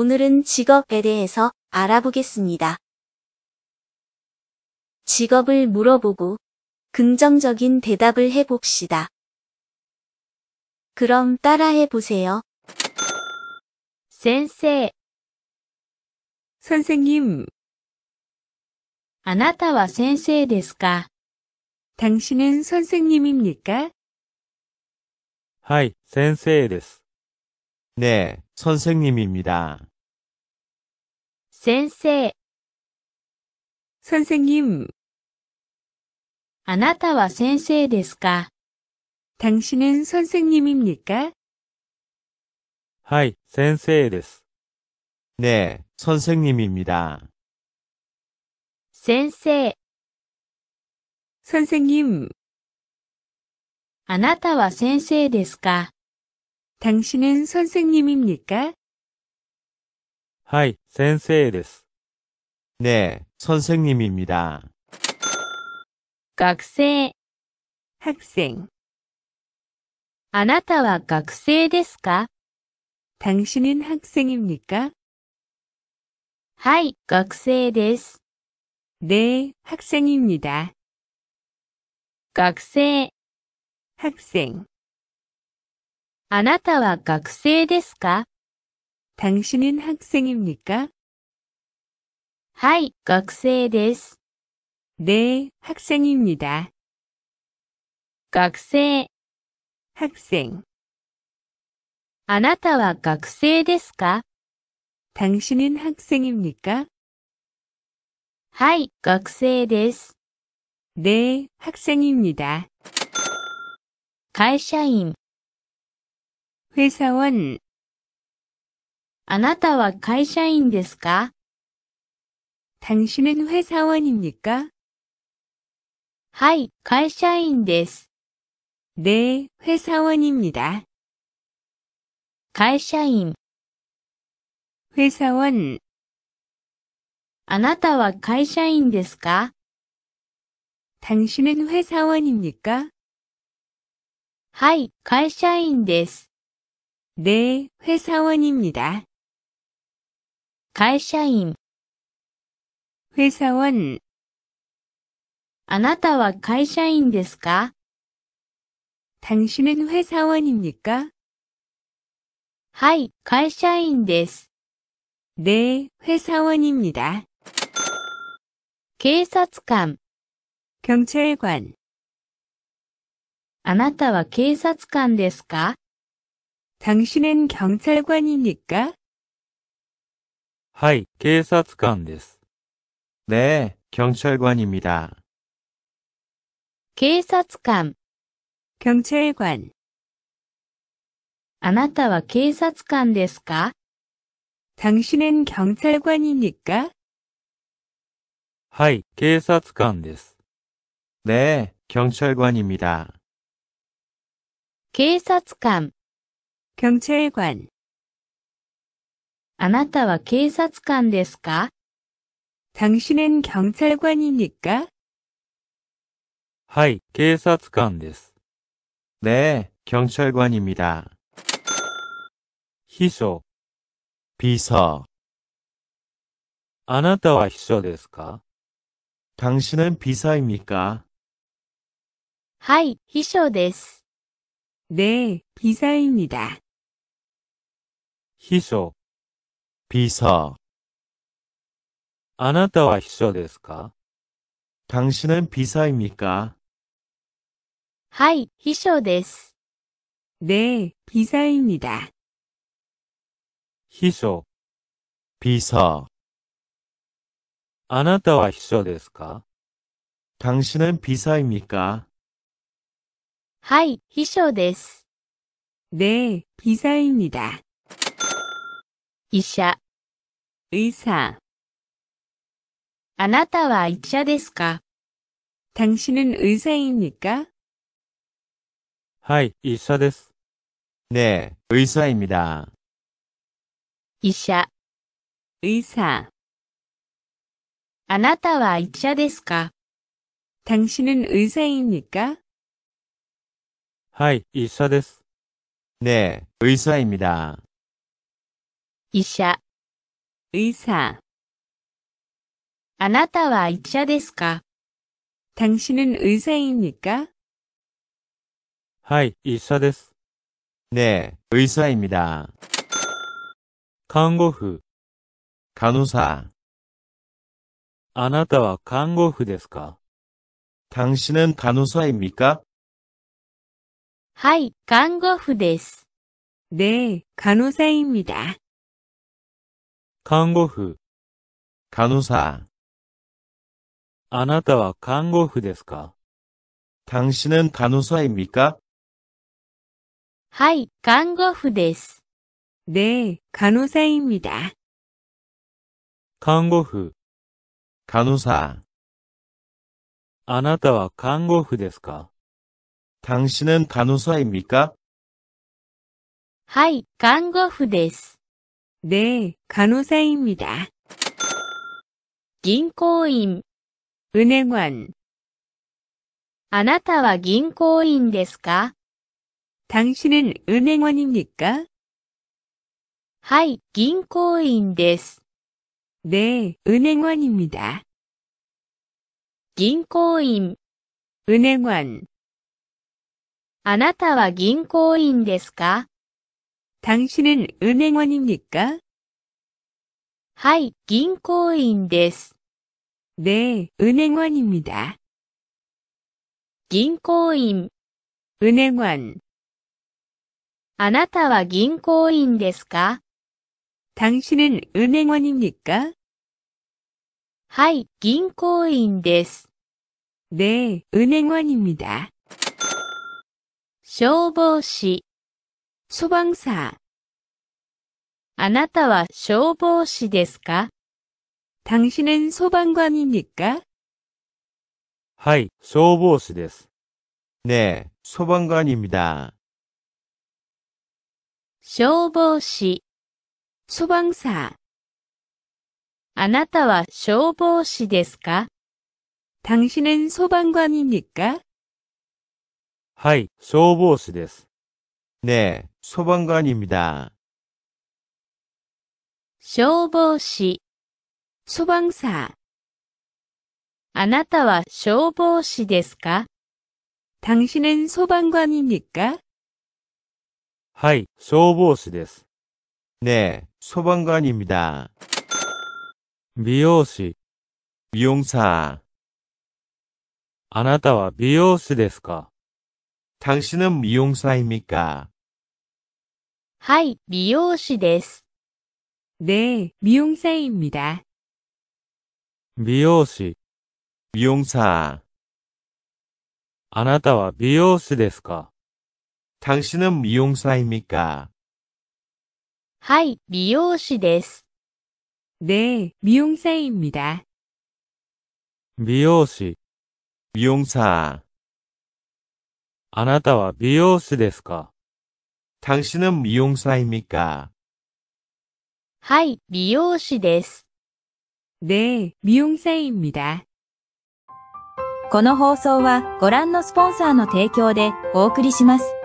오늘은 직업에 대해서 알아보겠습니다. 직업을 물어보고 긍정적인 대답을 해봅시다. 그럼 따라해보세요. 센세 선생님 あなたは先生ですか 당신은 선생님입니까? はい、先生です。 네, 선생님입니다先生선생님あなたは先生ですか당신은선생님입니까はい、先生です。선생님입니다先生선생님あなたは先生ですか 당신은 선생님입니까? はい、先生です。 네, 선생님입니다. 학생, 학생. あなたは学生ですか 당신은 학생입니까? はい、学生です。 네, 학생입니다. 学生、 학생. あなたは学生ですか 당신은 학생입니까? はい、学生です。 네, 학생입니다. 学生。 학생. あなたは学生ですか 당신은 학생입니까? はい、学生です。 네, 학생입니다. 会社員。회사원あなたは会社員ですか당신은회사원입니까はい、会社員です。네회사원입니다会社員。회사원あなたは会社員ですか당신은회사원입니까はい、会社員です。네회사원입니다会社員회사원あなたは会社員ですか당신은회사원입니까はい、会社員です。네회사원입니다警察官경찰관あなたは警察官ですか 당신은 경찰관입니까? はい、警察官です。 네, 경찰관입니다. 警察官。 경찰관. あなたは警察官ですか 당신은 경찰관입니까? はい、警察官です。 네, 경찰관입니다. 警察官。 경찰관 あなたは警察官ですか 당신은 경찰관입니까? はい、警察官です。 네, 경찰관입니다. 秘書、 비서. あなたは秘書ですか 당신은 비서입니까? はい、秘書です。 네, 비서입니다. 秘書 비서 あなたは秘書ですか 당신은 비서입니까? はい、秘書です。 네, 비서입니다. 秘書 비서. あなたは秘書ですか 당신은 비서입니까? はい、秘書です。 네, 비서입니다. 医者、의사あなたは医者ですか당신은의사입니까はい、医者です。ね의사입니다医者、あなたは医者ですか당신은의사입니까はい、医者です。네의사입니다医者、의사あなたは医者ですか당신은의사입니까はい、医者です。ねえ、의사입니다看護婦、간호사あなたは看護婦ですか당신은간호사입니까はい、看護婦です。네간호사입니다看護婦、간호사あなたは看護婦ですか당신은간호사입니까はい、看護婦です。네간호사입니다看護婦、간호사あなたは看護婦ですか당신은간호사입니까はい、看護婦です。네간호사입銀行員은행원あなたは銀行員ですか당신은입니까はい銀行員です네은행원입銀行員은행원あなたは銀行員ですか당신은은행원입니까はい、銀行員です。네은행원입니다銀行員은행원あなたは銀行員ですか당신은은행원입니까はい、銀行員です。네은행원입니다消防士소방사あなたは消防士ですか당신은소방관입니까はい、消防士です。ねえ、소방관입니다消防士、소방사あなたは消防士ですか당신은소방관입니까はい、消防士です。ねえ、 소방관입니다. 消防士、소방사 あなたは消防士ですか 당신은 소방관입니까? はい、消防士です。 네, 소방관입니다. 美容師、 미용사. あなたは美容師ですか 당신은 미용사입니까? はい、美容師です。ね、え、美容師、あなたは美容師ですかはい、美容師です。ね、美美容師、あなたは美容師ですか당신은미용사입니까はい、美容師です。네미용사입니다この放送はご覧のスポンサーの提供でお送りします。